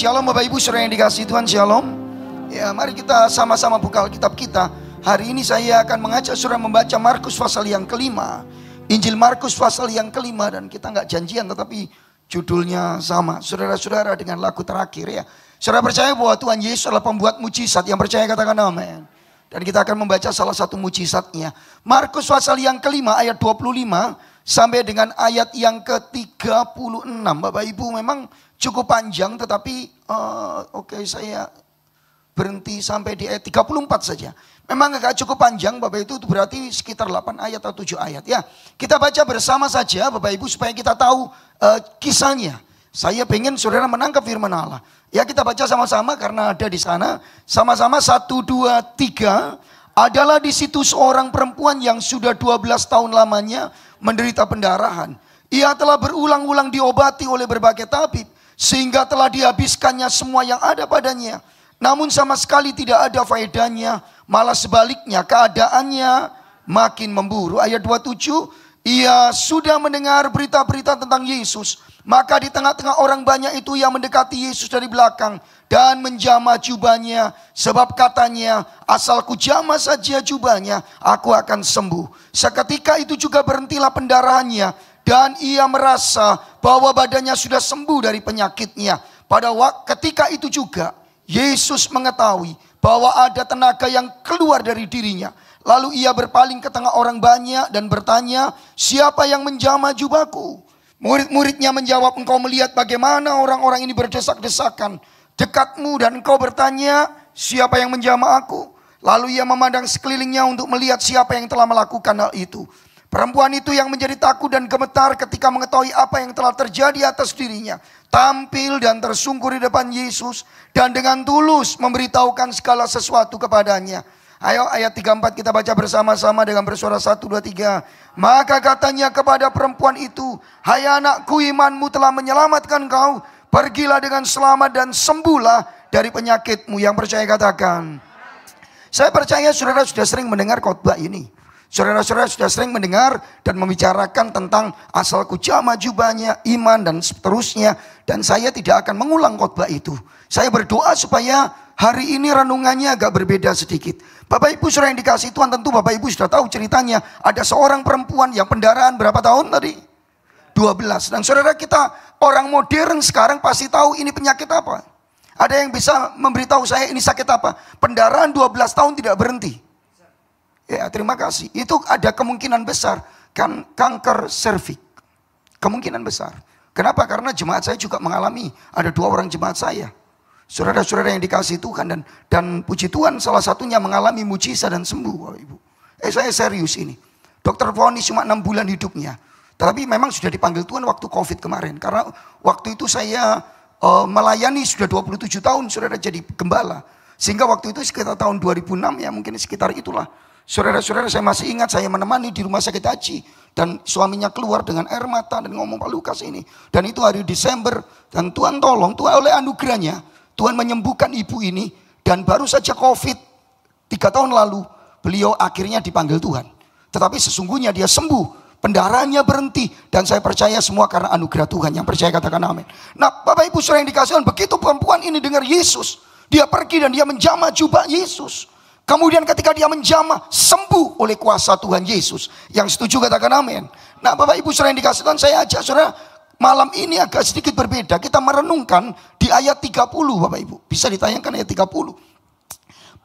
Shalom Bapak Ibu saudara yang dikasih Tuhan Shalom Ya mari kita sama-sama buka Alkitab kita Hari ini saya akan mengajak saudara membaca Markus pasal yang kelima Injil Markus pasal yang kelima Dan kita nggak janjian tetapi judulnya sama Saudara-saudara dengan lagu terakhir ya Saudara percaya bahwa Tuhan Yesus adalah pembuat mujizat Yang percaya katakan amin Dan kita akan membaca salah satu mujizatnya Markus pasal yang kelima ayat 25 Sampai dengan ayat yang ke-36 Bapak Ibu memang cukup panjang tetapi uh, oke okay, saya berhenti sampai di ayat 34 saja. Memang agak cukup panjang Bapak itu berarti sekitar 8 ayat atau 7 ayat ya. Kita baca bersama saja Bapak Ibu supaya kita tahu uh, kisahnya. Saya pengen saudara menangkap firman Allah. Ya kita baca sama-sama karena ada di sana. Sama-sama satu dua tiga. Adalah di situ seorang perempuan yang sudah 12 tahun lamanya menderita pendarahan. Ia telah berulang-ulang diobati oleh berbagai tabib sehingga telah dihabiskannya semua yang ada padanya. Namun sama sekali tidak ada faedahnya, malah sebaliknya keadaannya makin memburu. Ayat 27, ia sudah mendengar berita-berita tentang Yesus, maka di tengah-tengah orang banyak itu yang mendekati Yesus dari belakang dan menjamah jubahnya. Sebab katanya, asal ku jamah saja jubahnya, aku akan sembuh. Seketika itu juga berhentilah pendarahannya dan ia merasa bahwa badannya sudah sembuh dari penyakitnya. Pada waktu ketika itu juga Yesus mengetahui bahwa ada tenaga yang keluar dari dirinya. Lalu ia berpaling ke tengah orang banyak dan bertanya, "Siapa yang menjamah jubahku?" Murid-muridnya menjawab, "Engkau melihat bagaimana orang-orang ini berdesak-desakan dekatmu dan engkau bertanya, siapa yang menjamah aku?" Lalu ia memandang sekelilingnya untuk melihat siapa yang telah melakukan hal itu. Perempuan itu yang menjadi takut dan gemetar ketika mengetahui apa yang telah terjadi atas dirinya. Tampil dan tersungkur di depan Yesus. Dan dengan tulus memberitahukan segala sesuatu kepadanya. Ayo ayat 34 kita baca bersama-sama dengan bersuara 1, 2, 3. Maka katanya kepada perempuan itu, Hai anakku imanmu telah menyelamatkan kau. Pergilah dengan selamat dan sembuhlah dari penyakitmu. Yang percaya katakan. Saya percaya saudara sudah sering mendengar khotbah ini. Saudara-saudara sudah sering mendengar dan membicarakan tentang asal kujama jubahnya, iman dan seterusnya. Dan saya tidak akan mengulang khotbah itu. Saya berdoa supaya hari ini renungannya agak berbeda sedikit. Bapak Ibu saudara yang dikasih Tuhan tentu Bapak Ibu sudah tahu ceritanya. Ada seorang perempuan yang pendaraan berapa tahun tadi? 12. Dan saudara kita orang modern sekarang pasti tahu ini penyakit apa. Ada yang bisa memberitahu saya ini sakit apa? Pendaraan 12 tahun tidak berhenti. Ya, terima kasih. Itu ada kemungkinan besar kan kanker servik. Kemungkinan besar. Kenapa? Karena jemaat saya juga mengalami ada dua orang jemaat saya. Saudara-saudara yang dikasih Tuhan dan dan puji Tuhan salah satunya mengalami mujizat dan sembuh, Bapak Ibu. Eh saya serius ini. Dokter vonis cuma enam bulan hidupnya. Tetapi memang sudah dipanggil Tuhan waktu COVID kemarin. Karena waktu itu saya uh, melayani sudah 27 tahun saudara jadi gembala. Sehingga waktu itu sekitar tahun 2006 ya mungkin sekitar itulah Saudara-saudara saya masih ingat saya menemani di rumah sakit haji. Dan suaminya keluar dengan air mata dan ngomong Pak Lukas ini. Dan itu hari Desember. Dan Tuhan tolong, Tuhan oleh anugerahnya. Tuhan menyembuhkan ibu ini. Dan baru saja covid. Tiga tahun lalu beliau akhirnya dipanggil Tuhan. Tetapi sesungguhnya dia sembuh. Pendarahannya berhenti. Dan saya percaya semua karena anugerah Tuhan. Yang percaya katakan amin. Nah Bapak Ibu saudara yang dikasihkan Begitu perempuan ini dengar Yesus. Dia pergi dan dia menjamah jubah Yesus. Kemudian ketika dia menjamah, sembuh oleh kuasa Tuhan Yesus. Yang setuju katakan amin. Nah Bapak Ibu saudara yang dikasih Tuhan, saya ajak saudara malam ini agak sedikit berbeda. Kita merenungkan di ayat 30 Bapak Ibu. Bisa ditayangkan ayat 30.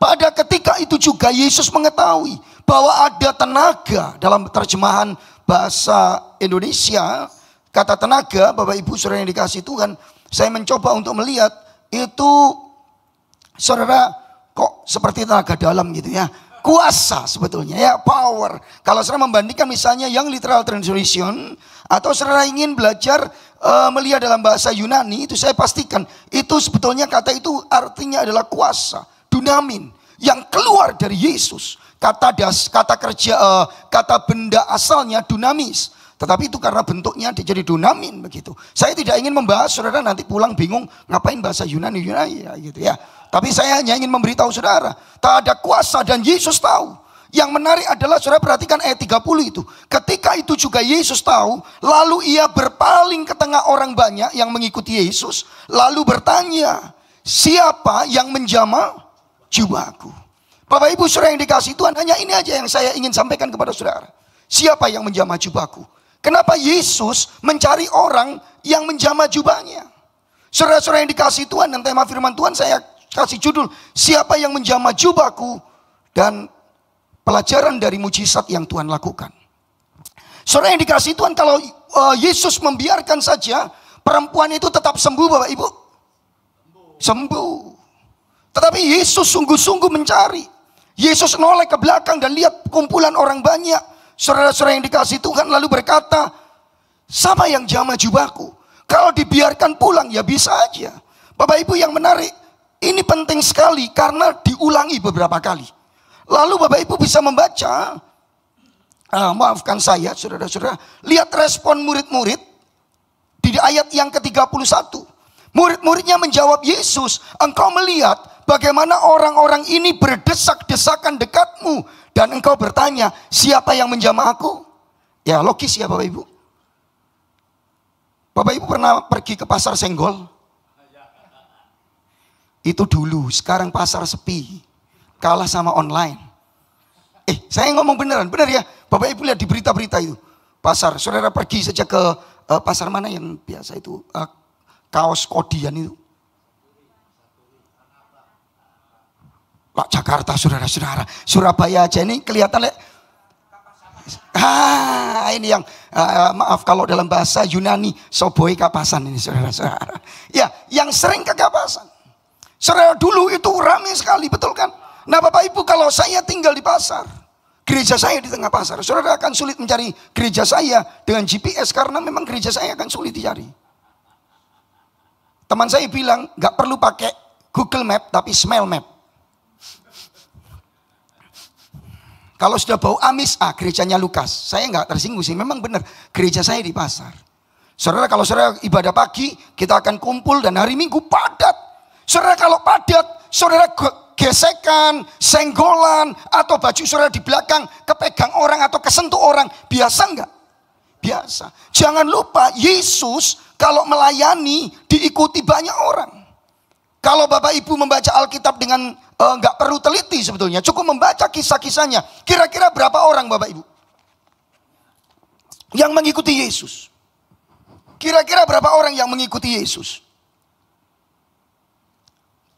Pada ketika itu juga Yesus mengetahui bahwa ada tenaga dalam terjemahan bahasa Indonesia. Kata tenaga Bapak Ibu saudara yang dikasih Tuhan. Saya mencoba untuk melihat itu saudara kok seperti tenaga dalam gitu ya. Kuasa sebetulnya ya, power. Kalau saya membandingkan misalnya yang literal translation atau saya ingin belajar uh, melihat dalam bahasa Yunani itu saya pastikan itu sebetulnya kata itu artinya adalah kuasa, dunamin yang keluar dari Yesus. Kata das, kata kerja, uh, kata benda asalnya dunamis. Tetapi itu karena bentuknya jadi dunamin begitu. Saya tidak ingin membahas saudara nanti pulang bingung ngapain bahasa Yunani Yunani ya, gitu ya. Tapi saya hanya ingin memberitahu saudara, tak ada kuasa dan Yesus tahu. Yang menarik adalah saudara perhatikan ayat 30 itu. Ketika itu juga Yesus tahu, lalu ia berpaling ke tengah orang banyak yang mengikuti Yesus, lalu bertanya, siapa yang menjama jiwaku? Bapak ibu saudara yang dikasih Tuhan, hanya ini aja yang saya ingin sampaikan kepada saudara. Siapa yang menjama jubahku? Kenapa Yesus mencari orang yang menjama jubahnya? Saudara-saudara yang dikasih Tuhan dan tema firman Tuhan saya kasih judul siapa yang menjamah jubahku dan pelajaran dari mujizat yang Tuhan lakukan. Saudara yang dikasih Tuhan kalau uh, Yesus membiarkan saja perempuan itu tetap sembuh Bapak Ibu. Sembuh. Tetapi Yesus sungguh-sungguh mencari. Yesus noleh ke belakang dan lihat kumpulan orang banyak. Saudara-saudara yang dikasih Tuhan lalu berkata, sama yang jamah jubahku. Kalau dibiarkan pulang ya bisa aja. Bapak Ibu yang menarik, ini penting sekali karena diulangi beberapa kali. Lalu Bapak Ibu bisa membaca, uh, maafkan saya saudara-saudara, lihat respon murid-murid di ayat yang ke-31. Murid-muridnya menjawab Yesus, engkau melihat bagaimana orang-orang ini berdesak-desakan dekatmu. Dan engkau bertanya, siapa yang menjamah aku? Ya logis ya Bapak Ibu. Bapak Ibu pernah pergi ke pasar Senggol? Itu dulu, sekarang pasar sepi. Kalah sama online. Eh, saya ngomong beneran, bener ya. Bapak Ibu lihat di berita-berita itu. Pasar, saudara pergi saja ke uh, pasar mana yang biasa itu. Uh, kaos kodian itu. Pak Jakarta, saudara-saudara. Surabaya aja ini kelihatan like, Ah, ini yang uh, maaf kalau dalam bahasa Yunani soboi kapasan ini saudara-saudara. Ya, yang sering ke kapasan. Israel dulu itu ramai sekali, betul kan? Nah Bapak Ibu kalau saya tinggal di pasar, gereja saya di tengah pasar, saudara akan sulit mencari gereja saya dengan GPS karena memang gereja saya akan sulit dicari. Teman saya bilang gak perlu pakai Google Map tapi Smell Map. Kalau sudah bau amis, ah gerejanya Lukas. Saya nggak tersinggung sih, memang benar gereja saya di pasar. Saudara kalau saudara ibadah pagi, kita akan kumpul dan hari Minggu padat. Saudara kalau padat, saudara gesekan, senggolan, atau baju saudara di belakang kepegang orang atau kesentuh orang. Biasa enggak? Biasa. Jangan lupa Yesus kalau melayani diikuti banyak orang. Kalau Bapak Ibu membaca Alkitab dengan eh, enggak uh, perlu teliti sebetulnya, cukup membaca kisah-kisahnya. Kira-kira berapa orang Bapak Ibu yang mengikuti Yesus? Kira-kira berapa orang yang mengikuti Yesus?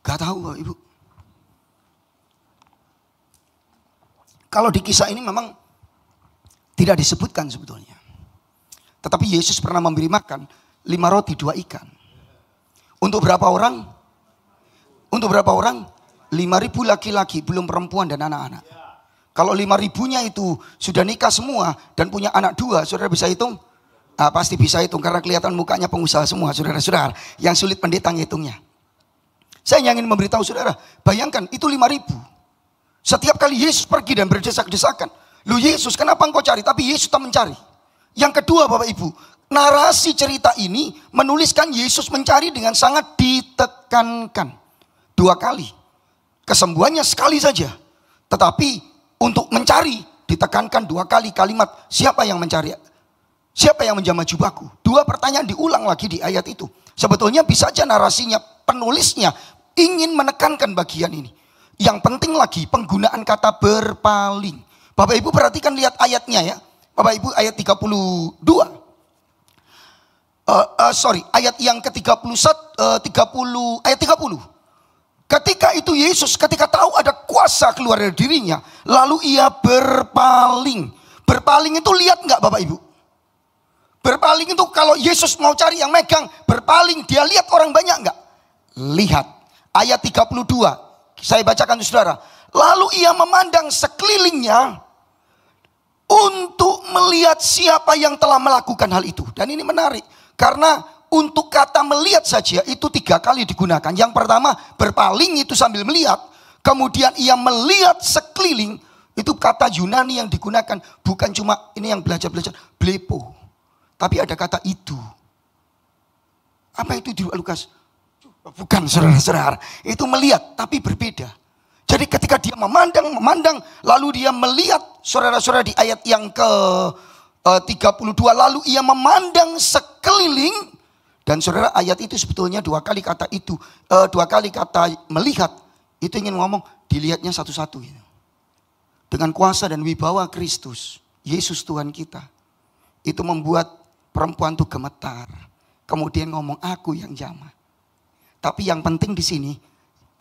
Gak tahu Bapak Ibu. Kalau di kisah ini memang tidak disebutkan sebetulnya. Tetapi Yesus pernah memberi makan lima roti dua ikan. Untuk berapa orang? Untuk berapa orang? Lima ribu laki-laki, belum perempuan dan anak-anak. Kalau lima ribunya itu sudah nikah semua dan punya anak dua, saudara bisa hitung? Ah, pasti bisa hitung karena kelihatan mukanya pengusaha semua, saudara-saudara. Yang sulit pendeta ngitungnya. Saya ingin memberitahu saudara, bayangkan itu lima ribu. Setiap kali Yesus pergi dan berdesak-desakan. Lu Yesus kenapa engkau cari? Tapi Yesus tak mencari. Yang kedua Bapak Ibu, narasi cerita ini menuliskan Yesus mencari dengan sangat ditekankan. Dua kali. Kesembuhannya sekali saja. Tetapi untuk mencari ditekankan dua kali kalimat siapa yang mencari Siapa yang menjamah jubahku? Dua pertanyaan diulang lagi di ayat itu. Sebetulnya bisa saja narasinya, penulisnya ingin menekankan bagian ini. Yang penting lagi penggunaan kata berpaling. Bapak Ibu perhatikan lihat ayatnya ya. Bapak Ibu ayat 32. Uh, uh, sorry, ayat yang ke-31, uh, 30, ayat 30. Ketika itu Yesus ketika tahu ada kuasa keluar dari dirinya, lalu ia berpaling. Berpaling itu lihat nggak Bapak Ibu? Berpaling itu kalau Yesus mau cari yang megang, berpaling dia lihat orang banyak nggak? Lihat ayat 32. Saya bacakan saudara. Lalu ia memandang sekelilingnya untuk melihat siapa yang telah melakukan hal itu. Dan ini menarik karena untuk kata melihat saja itu tiga kali digunakan. Yang pertama berpaling itu sambil melihat. Kemudian ia melihat sekeliling. Itu kata Yunani yang digunakan. Bukan cuma ini yang belajar-belajar. Blepo. Tapi ada kata itu. Apa itu di Lukas? Bukan saudara-saudara, itu melihat tapi berbeda. Jadi ketika dia memandang, memandang, lalu dia melihat saudara-saudara di ayat yang ke 32 eh, lalu ia memandang sekeliling dan saudara ayat itu sebetulnya dua kali kata itu eh, dua kali kata melihat itu ingin ngomong dilihatnya satu-satu gitu. dengan kuasa dan wibawa Kristus Yesus Tuhan kita itu membuat perempuan itu gemetar kemudian ngomong aku yang jama tapi yang penting di sini,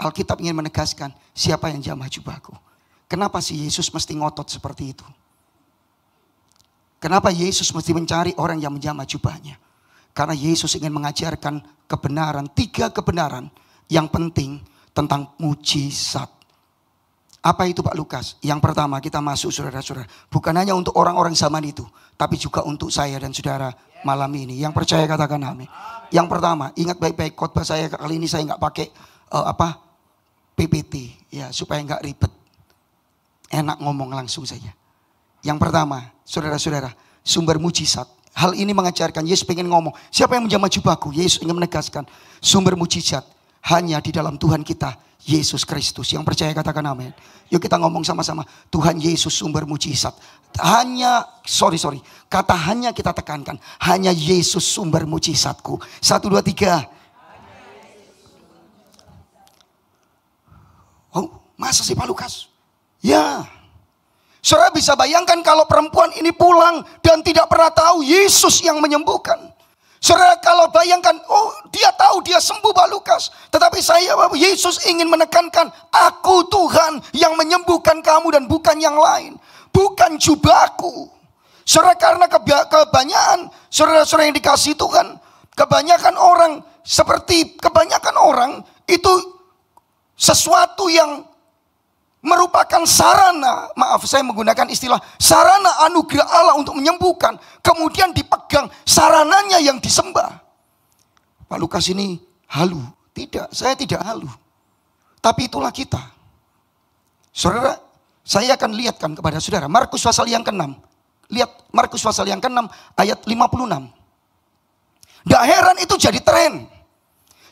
Alkitab ingin menegaskan siapa yang jamah jubahku. Kenapa sih Yesus mesti ngotot seperti itu? Kenapa Yesus mesti mencari orang yang menjamah jubahnya? Karena Yesus ingin mengajarkan kebenaran, tiga kebenaran yang penting tentang mujizat apa itu Pak Lukas? Yang pertama kita masuk saudara-saudara. Bukan hanya untuk orang-orang zaman itu. Tapi juga untuk saya dan saudara malam ini. Yang percaya katakan amin. Yang pertama ingat baik-baik khotbah saya kali ini saya nggak pakai uh, apa PPT. ya Supaya nggak ribet. Enak ngomong langsung saja. Yang pertama saudara-saudara sumber mujizat. Hal ini mengajarkan Yesus ingin ngomong. Siapa yang menjamah jubahku? Yesus ingin menegaskan sumber mujizat hanya di dalam Tuhan kita Yesus Kristus. Yang percaya katakan amin. Yuk kita ngomong sama-sama. Tuhan Yesus sumber mujizat. Hanya, sorry, sorry. Kata hanya kita tekankan. Hanya Yesus sumber mujizatku. Satu, dua, tiga. Oh, masa sih Pak Lukas? Ya. Saudara bisa bayangkan kalau perempuan ini pulang dan tidak pernah tahu Yesus yang menyembuhkan. Saudara kalau bayangkan, oh dia tahu dia sembuh Pak Lukas. Tetapi saya, Yesus ingin menekankan, aku Tuhan yang menyembuhkan kamu dan bukan yang lain. Bukan jubahku. Saudara karena kebanyakan, saudara-saudara yang dikasih Tuhan, kebanyakan orang, seperti kebanyakan orang, itu sesuatu yang merupakan sarana, maaf saya menggunakan istilah sarana anugerah Allah untuk menyembuhkan, kemudian dipegang sarananya yang disembah. Pak Lukas ini halu. Tidak, saya tidak halu. Tapi itulah kita. Saudara, saya akan lihatkan kepada saudara Markus pasal yang ke-6. Lihat Markus pasal yang ke-6 ayat 56. Tidak heran itu jadi tren.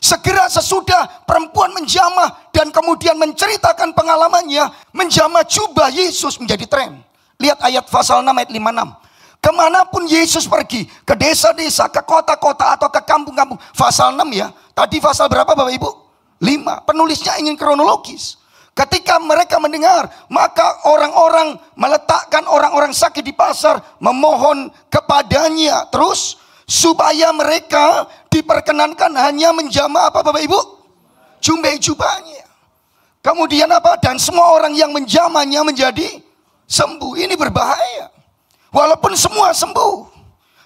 Segera sesudah perempuan menjamah dan kemudian menceritakan pengalamannya, menjamah jubah Yesus menjadi tren. Lihat ayat pasal 6 ayat 56. Kemanapun Yesus pergi, ke desa-desa, ke kota-kota atau ke kampung-kampung. Pasal 6 ya. Tadi pasal berapa Bapak Ibu? 5. Penulisnya ingin kronologis. Ketika mereka mendengar, maka orang-orang meletakkan orang-orang sakit di pasar, memohon kepadanya. Terus supaya mereka diperkenankan hanya menjama apa Bapak Ibu? Jumbai jubahnya. Kemudian apa? Dan semua orang yang menjamanya menjadi sembuh. Ini berbahaya. Walaupun semua sembuh.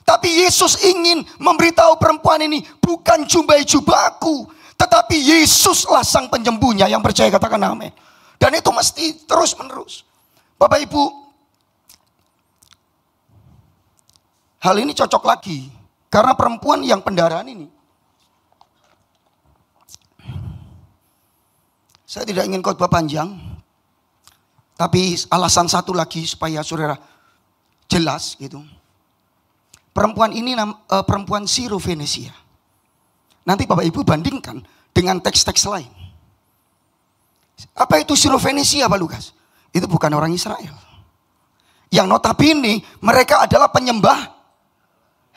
Tapi Yesus ingin memberitahu perempuan ini bukan jumbai jubahku. Tetapi Yesuslah sang penyembuhnya yang percaya katakan amin. Dan itu mesti terus menerus. Bapak Ibu, hal ini cocok lagi karena perempuan yang pendarahan ini. Saya tidak ingin khotbah panjang. Tapi alasan satu lagi supaya saudara jelas gitu. Perempuan ini eh, perempuan Siro Venesia. Nanti Bapak Ibu bandingkan dengan teks-teks lain. Apa itu Siro Venesia Pak Lukas? Itu bukan orang Israel. Yang notabene mereka adalah penyembah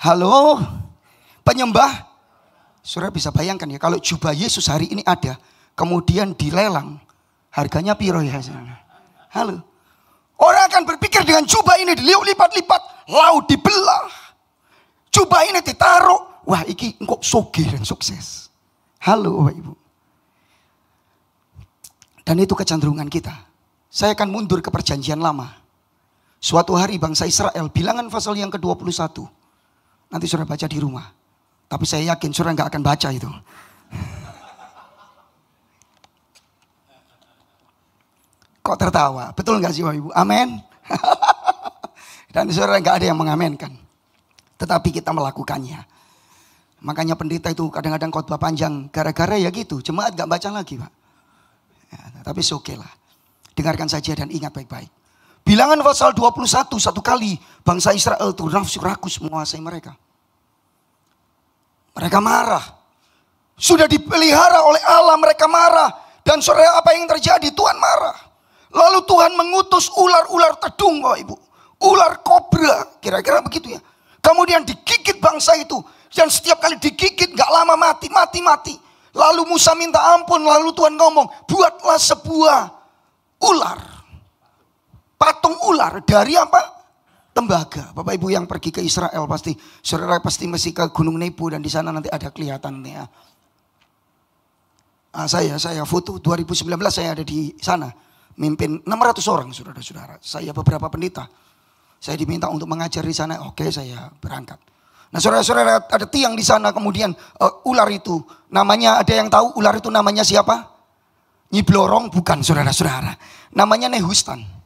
Halo? Penyembah? Saudara bisa bayangkan ya, kalau jubah Yesus hari ini ada, kemudian dilelang, harganya piro ya? Halo? Orang akan berpikir dengan jubah ini dilipat-lipat, laut dibelah. Jubah ini ditaruh, wah iki engkau soge dan sukses. Halo Bapak Ibu. Dan itu kecenderungan kita. Saya akan mundur ke perjanjian lama. Suatu hari bangsa Israel, bilangan pasal yang ke-21 Nanti saudara baca di rumah. Tapi saya yakin saudara nggak akan baca itu. Kok tertawa? Betul nggak sih Bapak Ibu? Amin. Dan saudara nggak ada yang mengamenkan. Tetapi kita melakukannya. Makanya pendeta itu kadang-kadang khotbah panjang. Gara-gara ya gitu. Jemaat gak baca lagi Pak. Ya, tapi oke okay lah. Dengarkan saja dan ingat baik-baik. Bilangan pasal 21 satu kali bangsa Israel itu nafsu rakus menguasai mereka. Mereka marah. Sudah dipelihara oleh Allah mereka marah. Dan sore apa yang terjadi? Tuhan marah. Lalu Tuhan mengutus ular-ular tedung Bapak Ibu. Ular kobra, kira-kira begitu ya. Kemudian digigit bangsa itu. Dan setiap kali digigit gak lama mati, mati, mati. Lalu Musa minta ampun, lalu Tuhan ngomong, buatlah sebuah ular patung ular dari apa? Tembaga. Bapak Ibu yang pergi ke Israel pasti, saudara pasti masih ke Gunung Nebo dan di sana nanti ada kelihatannya. Nah, saya saya foto 2019 saya ada di sana, mimpin 600 orang saudara-saudara. Saya beberapa pendeta. Saya diminta untuk mengajar di sana. Oke, saya berangkat. Nah, saudara-saudara ada tiang di sana kemudian uh, ular itu namanya ada yang tahu ular itu namanya siapa? Nyiblorong bukan saudara-saudara. Namanya Nehustan.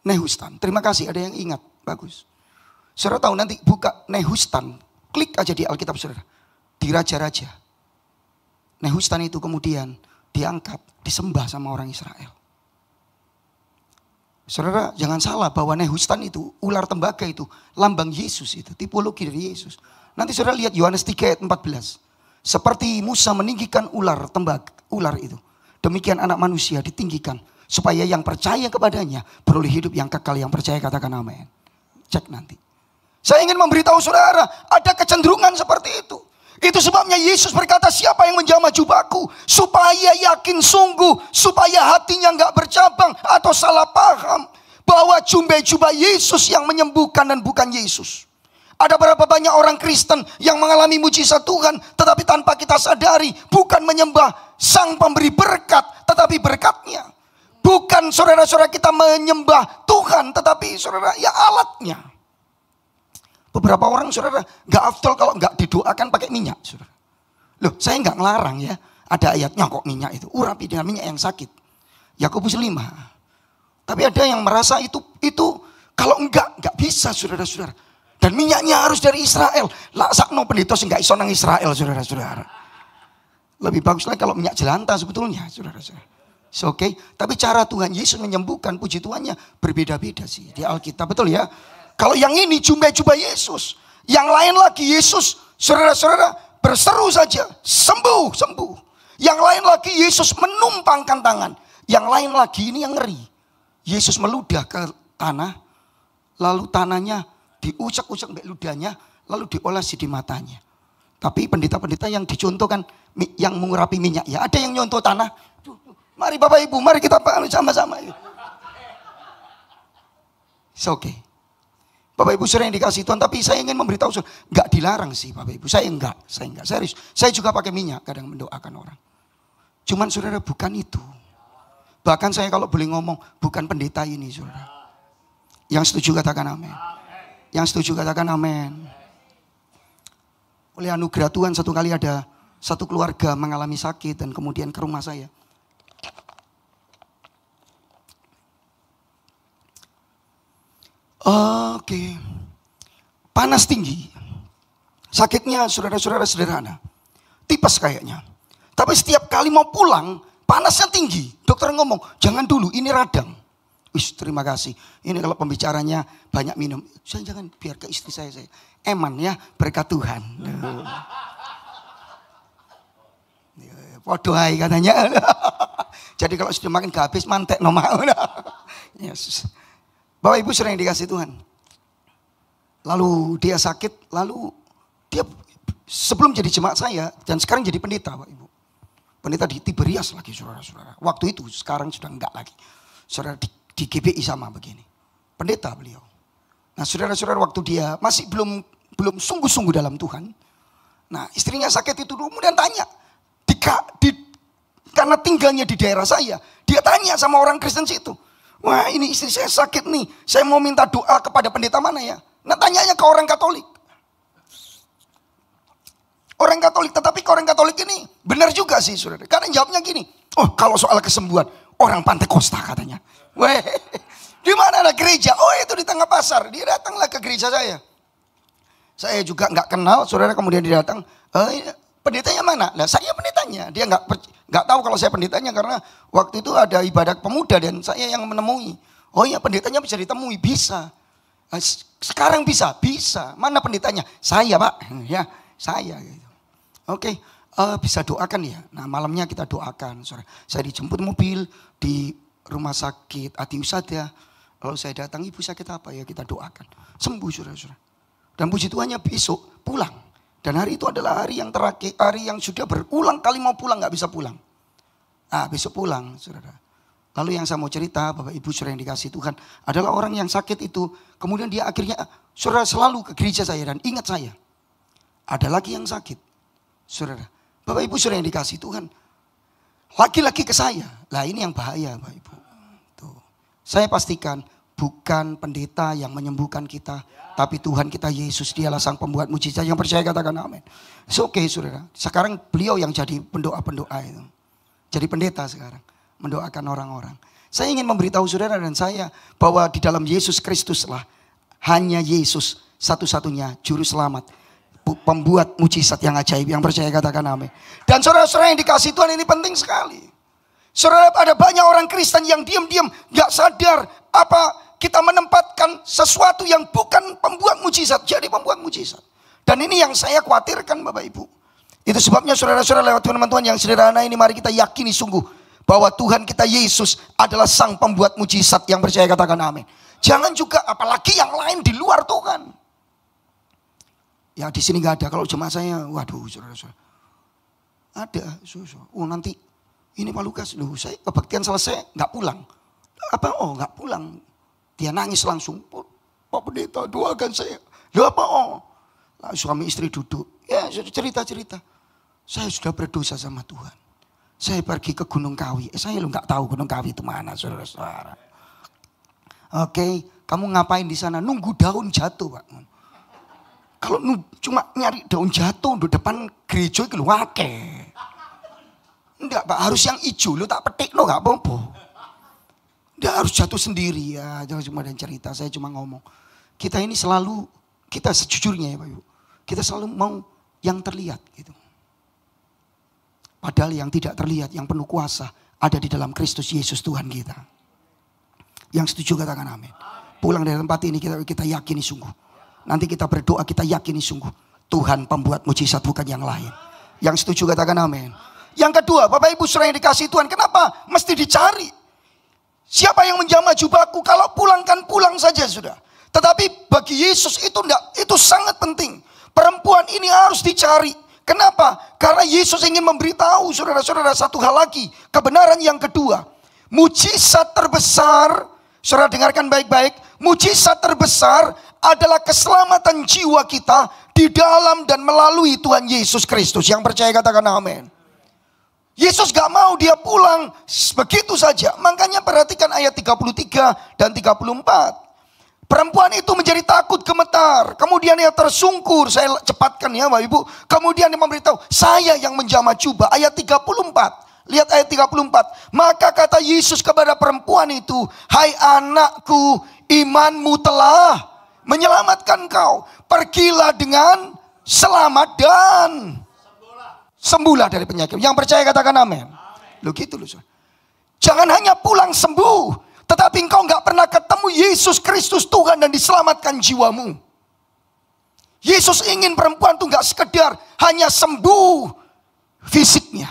Nehustan. Terima kasih ada yang ingat. Bagus. Saudara tahu nanti buka Nehustan. Klik aja di Alkitab saudara. Di Raja-Raja. Nehustan itu kemudian diangkat, disembah sama orang Israel. Saudara jangan salah bahwa Nehustan itu, ular tembaga itu, lambang Yesus itu, tipologi dari Yesus. Nanti saudara lihat Yohanes 3 ayat 14. Seperti Musa meninggikan ular tembaga, ular itu. Demikian anak manusia ditinggikan Supaya yang percaya kepadanya peroleh hidup yang kekal. Yang percaya katakan amin. Cek nanti. Saya ingin memberitahu saudara, ada kecenderungan seperti itu. Itu sebabnya Yesus berkata, siapa yang menjamah jubahku? Supaya yakin sungguh, supaya hatinya nggak bercabang atau salah paham. Bahwa jubah-jubah Yesus yang menyembuhkan dan bukan Yesus. Ada berapa banyak orang Kristen yang mengalami mujizat Tuhan, tetapi tanpa kita sadari, bukan menyembah sang pemberi berkat, tetapi berkatnya. Bukan saudara-saudara kita menyembah Tuhan, tetapi saudara ya alatnya. Beberapa orang saudara nggak afdol kalau nggak didoakan pakai minyak, saudara. Loh, saya nggak ngelarang ya. Ada ayatnya kok minyak itu. Urapi dengan minyak yang sakit. Yakobus 5. Tapi ada yang merasa itu itu kalau enggak enggak bisa saudara-saudara. Dan minyaknya harus dari Israel. Laksakno pendeta sing enggak iso nang Israel saudara-saudara. Lebih bagus lagi kalau minyak jelanta sebetulnya saudara-saudara. Oke, okay. tapi cara Tuhan Yesus menyembuhkan puji Tuhannya berbeda-beda sih di Alkitab, betul ya? Kalau yang ini jumpa-jumpa Yesus, yang lain lagi Yesus, saudara-saudara berseru saja, sembuh, sembuh. Yang lain lagi Yesus menumpangkan tangan, yang lain lagi ini yang ngeri. Yesus meludah ke tanah, lalu tanahnya diucek-ucek mbak ludahnya, lalu diolesi di matanya. Tapi pendeta-pendeta yang dicontohkan yang mengurapi minyak ya, ada yang nyontoh tanah, Mari Bapak Ibu, mari kita pahami anu sama-sama. It's okay. Bapak Ibu sering dikasih Tuhan, tapi saya ingin memberitahu Tuhan. nggak dilarang sih Bapak Ibu. Saya enggak, saya enggak serius. Saya juga pakai minyak kadang mendoakan orang. Cuman saudara bukan itu. Bahkan saya kalau boleh ngomong, bukan pendeta ini saudara. Yang setuju katakan amin. Yang setuju katakan amin. Oleh anugerah Tuhan satu kali ada satu keluarga mengalami sakit dan kemudian ke rumah saya Oke. Panas tinggi. Sakitnya saudara-saudara sederhana. Tipes kayaknya. Tapi setiap kali mau pulang, panasnya tinggi. Dokter ngomong, jangan dulu, ini radang. Wis, terima kasih. Ini kalau pembicaranya banyak minum. Saya jangan biar ke istri saya. saya. Eman ya, berkat Tuhan. Ya, Podohai katanya. Jadi kalau sudah makin gak habis, mantek nomah. Yesus. Bapak Ibu sering dikasih Tuhan. Lalu dia sakit, lalu dia sebelum jadi jemaat saya dan sekarang jadi pendeta Pak Ibu. Pendeta di Tiberias lagi saudara-saudara. Waktu itu sekarang sudah enggak lagi. Saudara di, di GBI sama begini. Pendeta beliau. Nah saudara-saudara waktu dia masih belum belum sungguh-sungguh dalam Tuhan. Nah istrinya sakit itu kemudian tanya. Di, di, karena tinggalnya di daerah saya. Dia tanya sama orang Kristen situ. Wah ini istri saya sakit nih. Saya mau minta doa kepada pendeta mana ya? Nah tanyanya ke orang Katolik. Orang Katolik, tetapi ke orang Katolik ini benar juga sih saudara. Karena jawabnya gini, oh kalau soal kesembuhan, orang Pantai kosta katanya. Weh, di mana ada gereja? Oh itu di tengah pasar. Dia datanglah ke gereja saya. Saya juga nggak kenal, saudara kemudian dia datang. Eh, pendetanya mana? Nah saya pendetanya. Dia nggak percaya Gak tahu kalau saya pendetanya karena waktu itu ada ibadah pemuda dan saya yang menemui. Oh iya pendetanya bisa ditemui, bisa. Nah, sekarang bisa, bisa. Mana pendetanya? Saya pak, ya saya. Gitu. Oke, uh, bisa doakan ya. Nah malamnya kita doakan. Sorry. Saya dijemput mobil di rumah sakit Ati Usada. Lalu saya datang, ibu sakit apa ya kita doakan. Sembuh surah surah Dan puji Tuhannya besok pulang. Dan hari itu adalah hari yang terakhir, hari yang sudah berulang kali mau pulang nggak bisa pulang. Ah besok pulang, saudara. Lalu yang saya mau cerita, Bapak Ibu saudara yang dikasih Tuhan, adalah orang yang sakit itu. Kemudian dia akhirnya, saudara selalu ke gereja saya dan ingat saya. Ada lagi yang sakit, saudara. Bapak Ibu saudara yang dikasih Tuhan, laki-laki ke saya. Lah ini yang bahaya Bapak Ibu. Tuh. Saya pastikan bukan pendeta yang menyembuhkan kita, tapi Tuhan kita Yesus dialah sang pembuat mujizat. Yang percaya katakan amin. Oke okay saudara. Sekarang beliau yang jadi pendoa-pendoa itu. Jadi pendeta sekarang. Mendoakan orang-orang. Saya ingin memberitahu saudara dan saya bahwa di dalam Yesus Kristuslah hanya Yesus satu-satunya juru selamat pembuat mujizat yang ajaib yang percaya katakan amin. Dan saudara-saudara yang dikasih Tuhan ini penting sekali. Saudara ada banyak orang Kristen yang diam-diam nggak sadar apa kita menempatkan sesuatu yang bukan pembuat mujizat jadi pembuat mujizat. Dan ini yang saya khawatirkan Bapak Ibu. Itu sebabnya saudara-saudara lewat teman-teman yang sederhana ini mari kita yakini sungguh bahwa Tuhan kita Yesus adalah sang pembuat mujizat yang percaya katakan amin. Jangan juga apalagi yang lain di luar Tuhan. Ya di sini nggak ada. Kalau cuma saya, waduh saudara-saudara. Ada, Oh nanti ini Pak Lukas, loh saya kebaktian selesai nggak pulang. Apa? Oh nggak pulang. Dia nangis langsung. Pak pendeta doakan saya. Lu apa oh? Lalu suami istri duduk. Ya cerita-cerita. Saya sudah berdosa sama Tuhan. Saya pergi ke Gunung Kawi. Eh, saya lu nggak tahu Gunung Kawi itu mana saudara-saudara. Oke, kamu ngapain di sana? Nunggu daun jatuh, Pak. Kalau cuma nyari daun jatuh di depan gereja itu lu Enggak, Pak, harus yang hijau lu tak petik lu no, nggak apa dia harus jatuh sendiri ya, jangan cuma dan cerita, saya cuma ngomong. Kita ini selalu, kita sejujurnya ya Pak Ibu, kita selalu mau yang terlihat gitu. Padahal yang tidak terlihat, yang penuh kuasa ada di dalam Kristus Yesus Tuhan kita. Yang setuju katakan amin. Pulang dari tempat ini kita kita yakini sungguh. Nanti kita berdoa kita yakini sungguh. Tuhan pembuat mujizat bukan yang lain. Yang setuju katakan amin. Yang kedua, Bapak Ibu sering yang dikasih Tuhan, kenapa mesti dicari? Siapa yang menjamah jubahku? Kalau pulang kan pulang saja sudah. Tetapi bagi Yesus itu enggak, itu sangat penting. Perempuan ini harus dicari. Kenapa? Karena Yesus ingin memberitahu saudara-saudara satu hal lagi. Kebenaran yang kedua. Mujizat terbesar, saudara dengarkan baik-baik. Mujizat terbesar adalah keselamatan jiwa kita di dalam dan melalui Tuhan Yesus Kristus. Yang percaya katakan amin. Yesus gak mau dia pulang begitu saja. Makanya perhatikan ayat 33 dan 34. Perempuan itu menjadi takut gemetar. Kemudian ia tersungkur. Saya cepatkan ya Bapak Ibu. Kemudian dia memberitahu, saya yang menjamah jubah. Ayat 34. Lihat ayat 34. Maka kata Yesus kepada perempuan itu, Hai anakku, imanmu telah menyelamatkan kau. Pergilah dengan selamat dan Sembuhlah dari penyakit. Yang percaya katakan amin. Lo gitu loh. Jangan hanya pulang sembuh. Tetapi engkau nggak pernah ketemu Yesus Kristus Tuhan dan diselamatkan jiwamu. Yesus ingin perempuan itu nggak sekedar hanya sembuh fisiknya.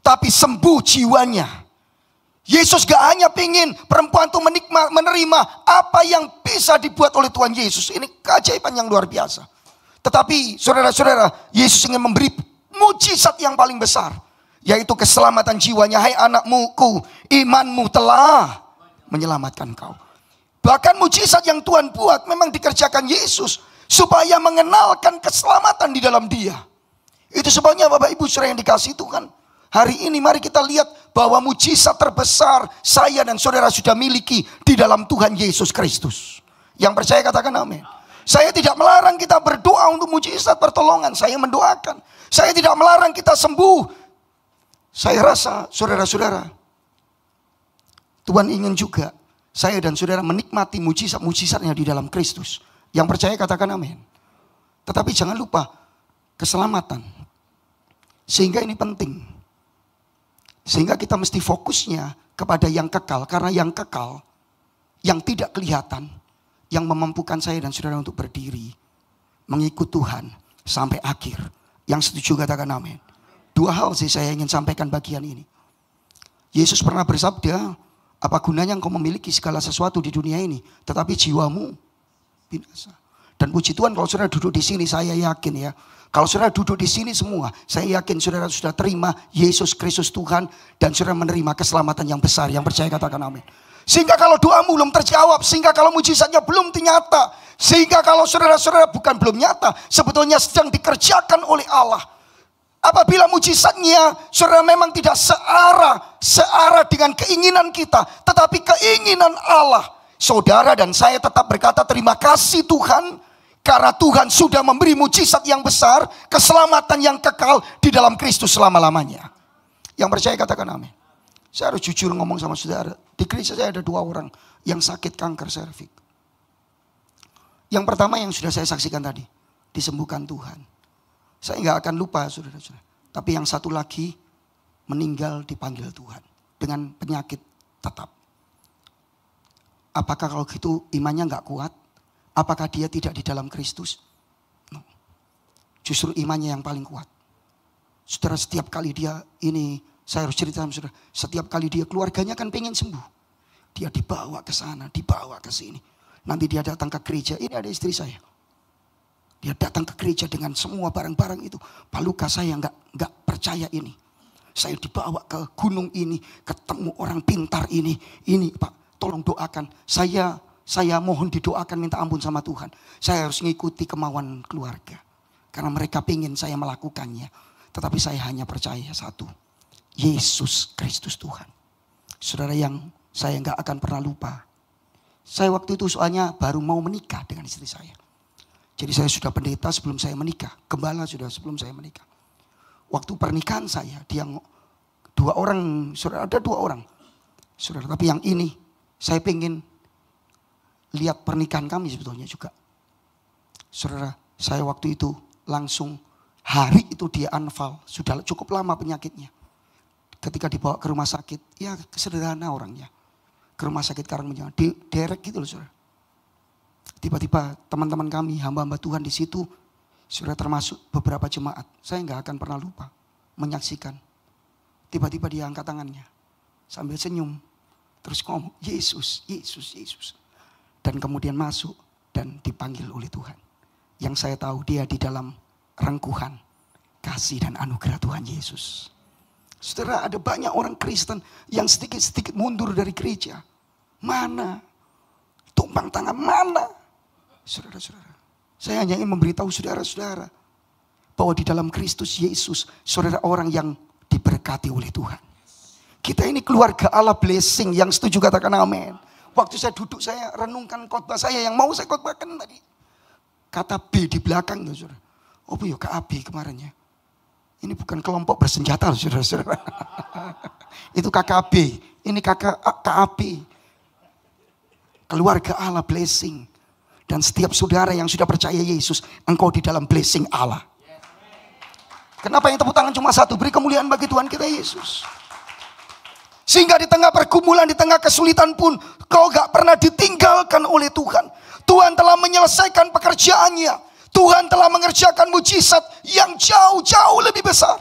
Tapi sembuh jiwanya. Yesus gak hanya pingin perempuan itu menikma, menerima apa yang bisa dibuat oleh Tuhan Yesus. Ini keajaiban yang luar biasa. Tetapi saudara-saudara, Yesus ingin memberi mujizat yang paling besar yaitu keselamatan jiwanya hai anakmuku imanmu telah menyelamatkan kau bahkan mujizat yang Tuhan buat memang dikerjakan Yesus supaya mengenalkan keselamatan di dalam dia itu sebabnya Bapak Ibu Saudara yang dikasih Tuhan Hari ini mari kita lihat bahwa mujizat terbesar saya dan saudara sudah miliki di dalam Tuhan Yesus Kristus. Yang percaya katakan amin. Saya tidak melarang kita berdoa untuk mujizat pertolongan. Saya mendoakan. Saya tidak melarang kita sembuh. Saya rasa saudara-saudara, Tuhan ingin juga saya dan saudara menikmati mujizat-mujizatnya di dalam Kristus. Yang percaya katakan amin. Tetapi jangan lupa keselamatan. Sehingga ini penting. Sehingga kita mesti fokusnya kepada yang kekal. Karena yang kekal, yang tidak kelihatan, yang memampukan saya dan saudara untuk berdiri. Mengikut Tuhan sampai akhir. Yang setuju katakan amin. Dua hal sih saya ingin sampaikan bagian ini. Yesus pernah bersabda, apa gunanya engkau memiliki segala sesuatu di dunia ini, tetapi jiwamu binasa. Dan puji Tuhan kalau saudara duduk di sini, saya yakin ya. Kalau saudara duduk di sini semua, saya yakin saudara sudah terima Yesus Kristus Tuhan dan saudara menerima keselamatan yang besar. Yang percaya katakan amin. Sehingga kalau doamu belum terjawab, sehingga kalau mujizatnya belum ternyata, sehingga kalau saudara-saudara bukan belum nyata, sebetulnya sedang dikerjakan oleh Allah. Apabila mujizatnya saudara memang tidak searah, searah dengan keinginan kita, tetapi keinginan Allah. Saudara dan saya tetap berkata terima kasih Tuhan, karena Tuhan sudah memberi mujizat yang besar, keselamatan yang kekal di dalam Kristus selama-lamanya. Yang percaya katakan amin. Saya harus jujur ngomong sama saudara. Di gereja saya ada dua orang yang sakit kanker serviks. Yang pertama yang sudah saya saksikan tadi, disembuhkan Tuhan. Saya nggak akan lupa saudara-saudara. Tapi yang satu lagi meninggal dipanggil Tuhan dengan penyakit tetap. Apakah kalau gitu imannya nggak kuat? Apakah dia tidak di dalam Kristus? No. Justru imannya yang paling kuat. Saudara setiap kali dia ini saya harus cerita sama saudara, setiap kali dia keluarganya kan pengen sembuh. Dia dibawa ke sana, dibawa ke sini. Nanti dia datang ke gereja, ini ada istri saya. Dia datang ke gereja dengan semua barang-barang itu. Pak Luka saya nggak nggak percaya ini. Saya dibawa ke gunung ini, ketemu orang pintar ini. Ini Pak, tolong doakan. Saya saya mohon didoakan minta ampun sama Tuhan. Saya harus mengikuti kemauan keluarga. Karena mereka pengen saya melakukannya. Tetapi saya hanya percaya satu. Yesus Kristus Tuhan. Saudara yang saya nggak akan pernah lupa. Saya waktu itu soalnya baru mau menikah dengan istri saya. Jadi saya sudah pendeta sebelum saya menikah. Gembala sudah sebelum saya menikah. Waktu pernikahan saya, dia dua orang, saudara ada dua orang. Saudara, tapi yang ini saya pengen lihat pernikahan kami sebetulnya juga. Saudara, saya waktu itu langsung hari itu dia anfal. Sudah cukup lama penyakitnya ketika dibawa ke rumah sakit, ya sederhana orangnya. Ke rumah sakit menjangan, di derek gitu loh saudara. Tiba-tiba teman-teman kami, hamba-hamba Tuhan di situ, sudah termasuk beberapa jemaat. Saya nggak akan pernah lupa menyaksikan. Tiba-tiba dia angkat tangannya sambil senyum. Terus ngomong, Yesus, Yesus, Yesus. Dan kemudian masuk dan dipanggil oleh Tuhan. Yang saya tahu dia di dalam rengkuhan kasih dan anugerah Tuhan Yesus. Saudara, ada banyak orang Kristen yang sedikit-sedikit mundur dari gereja. Mana? Tumpang tangan mana? Saudara-saudara, saya hanya ingin memberitahu saudara-saudara bahwa di dalam Kristus Yesus, saudara orang yang diberkati oleh Tuhan. Kita ini keluarga Allah blessing yang setuju katakan amin. Waktu saya duduk saya renungkan khotbah saya yang mau saya khotbahkan tadi. Kata B di belakang tuh ya saudara. Oh ya ke AB kemarin ya. Ini bukan kelompok bersenjata saudara-saudara. Itu KKB. Ini KKB. Ah, KAP. Keluarga Allah blessing. Dan setiap saudara yang sudah percaya Yesus, engkau di dalam blessing Allah. Kenapa yang tepuk tangan cuma satu? Beri kemuliaan bagi Tuhan kita Yesus. Sehingga di tengah pergumulan, di tengah kesulitan pun kau gak pernah ditinggalkan oleh Tuhan. Tuhan telah menyelesaikan pekerjaannya. Tuhan telah mengerjakan mujizat yang jauh-jauh lebih besar.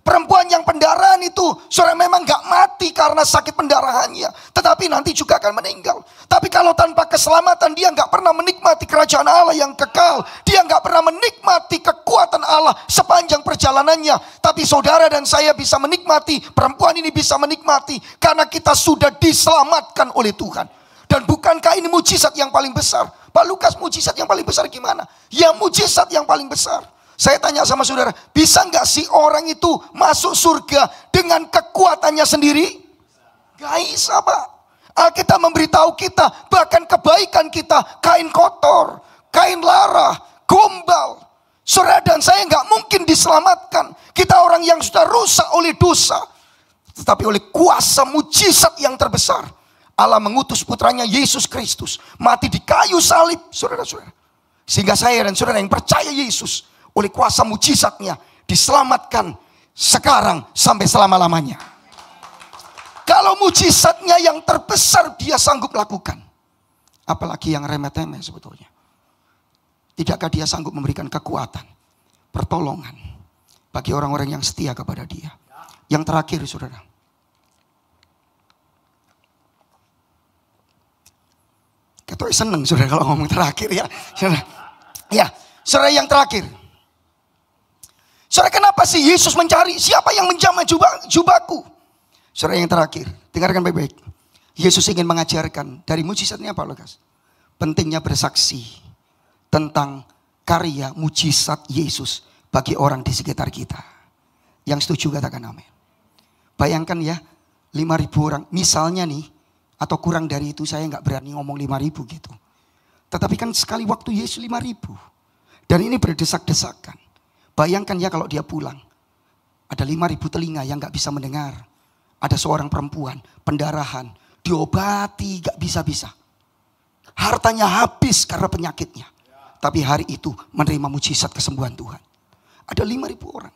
Perempuan yang pendarahan itu, saudara memang gak mati karena sakit pendarahannya. Tetapi nanti juga akan meninggal. Tapi kalau tanpa keselamatan, dia gak pernah menikmati kerajaan Allah yang kekal. Dia gak pernah menikmati kekuatan Allah sepanjang perjalanannya. Tapi saudara dan saya bisa menikmati, perempuan ini bisa menikmati. Karena kita sudah diselamatkan oleh Tuhan. Dan bukankah ini mujizat yang paling besar? Pak Lukas mujizat yang paling besar gimana? Ya mujizat yang paling besar. Saya tanya sama saudara, bisa nggak si orang itu masuk surga dengan kekuatannya sendiri? Gak bisa pak. Alkitab memberitahu kita, bahkan kebaikan kita, kain kotor, kain lara, gombal. Saudara dan saya nggak mungkin diselamatkan. Kita orang yang sudah rusak oleh dosa. Tetapi oleh kuasa mujizat yang terbesar Allah mengutus putranya Yesus Kristus mati di kayu salib, saudara-saudara. Sehingga saya dan saudara yang percaya Yesus oleh kuasa mujizatnya diselamatkan sekarang sampai selama-lamanya. Kalau mujizatnya yang terbesar dia sanggup lakukan. Apalagi yang remeh-temeh sebetulnya. Tidakkah dia sanggup memberikan kekuatan, pertolongan bagi orang-orang yang setia kepada dia. Yang terakhir saudara, Ketua seneng saudara kalau ngomong terakhir ya. Saudara. Ya, saudara yang terakhir. Saudara kenapa sih Yesus mencari siapa yang menjamah jubah, jubahku? Saudara yang terakhir, dengarkan baik-baik. Yesus ingin mengajarkan dari mujizatnya apa Lukas? Pentingnya bersaksi tentang karya mujizat Yesus bagi orang di sekitar kita. Yang setuju katakan amin. Bayangkan ya, 5000 orang. Misalnya nih, atau kurang dari itu saya nggak berani ngomong lima ribu gitu. Tetapi kan sekali waktu Yesus lima ribu, Dan ini berdesak-desakan. Bayangkan ya kalau dia pulang. Ada lima ribu telinga yang nggak bisa mendengar. Ada seorang perempuan, pendarahan, diobati nggak bisa-bisa. Hartanya habis karena penyakitnya. Tapi hari itu menerima mujizat kesembuhan Tuhan. Ada lima ribu orang.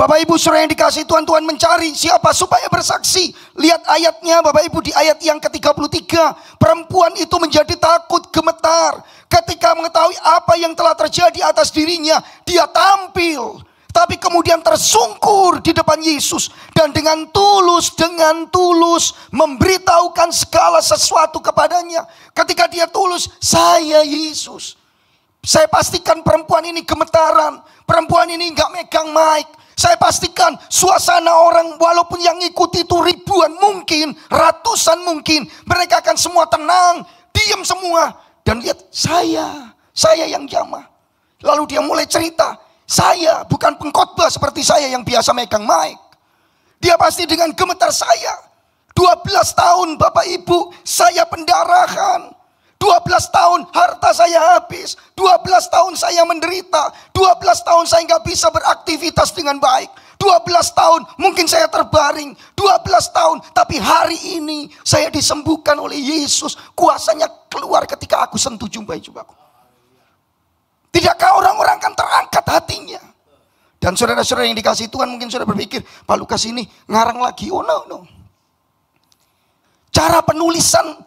Bapak Ibu suruh yang dikasih Tuhan, Tuhan mencari siapa supaya bersaksi. Lihat ayatnya Bapak Ibu di ayat yang ke-33. Perempuan itu menjadi takut gemetar ketika mengetahui apa yang telah terjadi atas dirinya. Dia tampil tapi kemudian tersungkur di depan Yesus dan dengan tulus dengan tulus memberitahukan segala sesuatu kepadanya. Ketika dia tulus, saya Yesus. Saya pastikan perempuan ini gemetaran, perempuan ini nggak megang mic, saya pastikan suasana orang walaupun yang ikuti itu ribuan mungkin, ratusan mungkin. Mereka akan semua tenang, diam semua. Dan lihat saya, saya yang jamah. Lalu dia mulai cerita, saya bukan pengkhotbah seperti saya yang biasa megang mic. Dia pasti dengan gemetar saya. 12 tahun Bapak Ibu, saya pendarahan. 12 tahun harta saya habis. 12 tahun saya menderita. 12 tahun saya nggak bisa beraktivitas dengan baik. 12 tahun mungkin saya terbaring. 12 tahun tapi hari ini saya disembuhkan oleh Yesus. Kuasanya keluar ketika aku sentuh jumbai jubahku. Tidakkah orang-orang kan terangkat hatinya? Dan saudara-saudara yang dikasih Tuhan mungkin sudah berpikir, Pak Lukas ini ngarang lagi. Oh no, no. Cara penulisan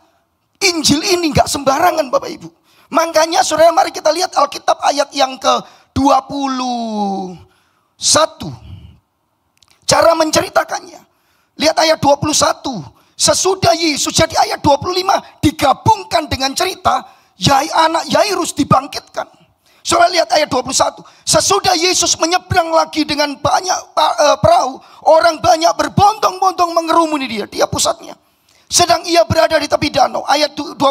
Injil ini nggak sembarangan Bapak Ibu. Makanya saudara mari kita lihat Alkitab ayat yang ke-21. Cara menceritakannya. Lihat ayat 21. Sesudah Yesus jadi ayat 25 digabungkan dengan cerita Yai anak Yairus dibangkitkan. Saudara lihat ayat 21. Sesudah Yesus menyeberang lagi dengan banyak eh, perahu, orang banyak berbondong-bondong mengerumuni dia. Dia pusatnya. Sedang ia berada di tepi danau. Ayat 22.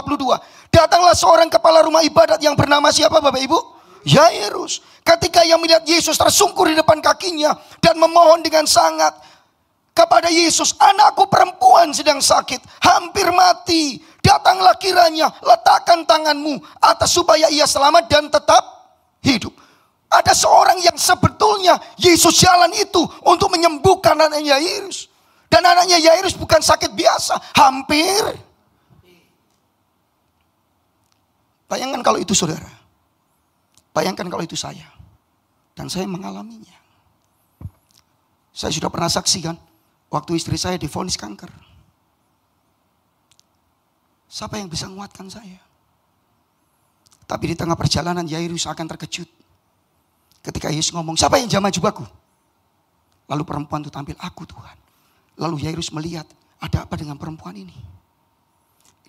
Datanglah seorang kepala rumah ibadat yang bernama siapa Bapak Ibu? Yairus. Ketika ia melihat Yesus tersungkur di depan kakinya dan memohon dengan sangat kepada Yesus, anakku perempuan sedang sakit, hampir mati. Datanglah kiranya, letakkan tanganmu atas supaya ia selamat dan tetap hidup. Ada seorang yang sebetulnya Yesus jalan itu untuk menyembuhkan anaknya Yairus. Dan anaknya Yairus bukan sakit biasa, hampir. Bayangkan kalau itu saudara. Bayangkan kalau itu saya. Dan saya mengalaminya. Saya sudah pernah saksikan waktu istri saya difonis kanker. Siapa yang bisa menguatkan saya? Tapi di tengah perjalanan Yairus akan terkejut. Ketika Yesus ngomong, siapa yang jamah jubahku? Lalu perempuan itu tampil, aku Tuhan. Lalu Yairus melihat, ada apa dengan perempuan ini?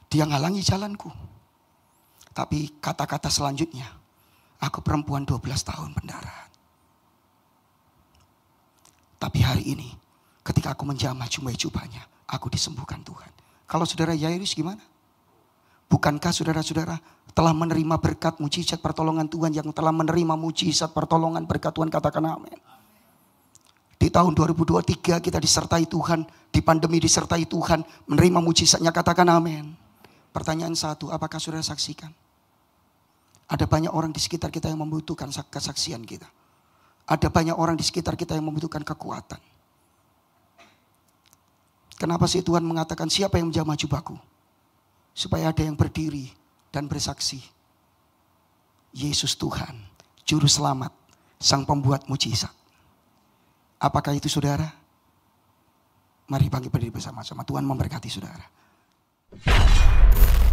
Dia ngalangi jalanku. Tapi kata-kata selanjutnya, aku perempuan 12 tahun pendarahan. Tapi hari ini, ketika aku menjamah jumlah jubahnya, aku disembuhkan Tuhan. Kalau saudara Yairus gimana? Bukankah saudara-saudara telah menerima berkat mujizat pertolongan Tuhan yang telah menerima mujizat pertolongan berkat Tuhan katakan amin. Di tahun 2023 kita disertai Tuhan, di pandemi disertai Tuhan, menerima mujizatnya katakan amin. Pertanyaan satu, apakah sudah saksikan? Ada banyak orang di sekitar kita yang membutuhkan kesaksian kita. Ada banyak orang di sekitar kita yang membutuhkan kekuatan. Kenapa sih Tuhan mengatakan siapa yang menjamah jubahku? Supaya ada yang berdiri dan bersaksi. Yesus Tuhan, Juru Selamat, Sang Pembuat Mujizat. Apakah itu saudara? Mari bangkit berdiri bersama-sama. Tuhan memberkati saudara.